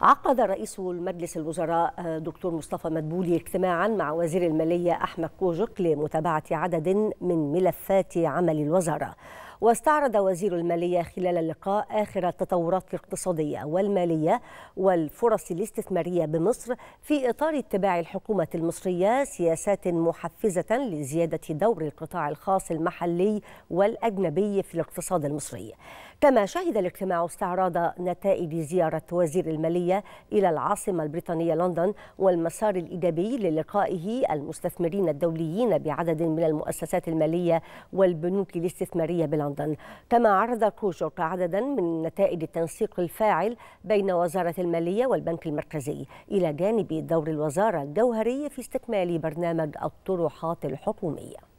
عقد رئيس مجلس الوزراء آه، دكتور مصطفى مدبولي اجتماعا مع وزير المالية أحمد كوجك لمتابعة عدد من ملفات عمل الوزارة واستعرض وزير المالية خلال اللقاء آخر التطورات الاقتصادية والمالية والفرص الاستثمارية بمصر في إطار اتباع الحكومة المصرية سياسات محفزة لزيادة دور القطاع الخاص المحلي والأجنبي في الاقتصاد المصري كما شهد الاجتماع استعراض نتائج زيارة وزير المالية إلى العاصمة البريطانية لندن والمسار الإيجابي للقائه المستثمرين الدوليين بعدد من المؤسسات المالية والبنوك الاستثمارية بلندن لندن كما عرض كروجوك عددا من نتائج التنسيق الفاعل بين وزارة المالية والبنك المركزي إلى جانب دور الوزارة الجوهري في استكمال برنامج الطروحات الحكومية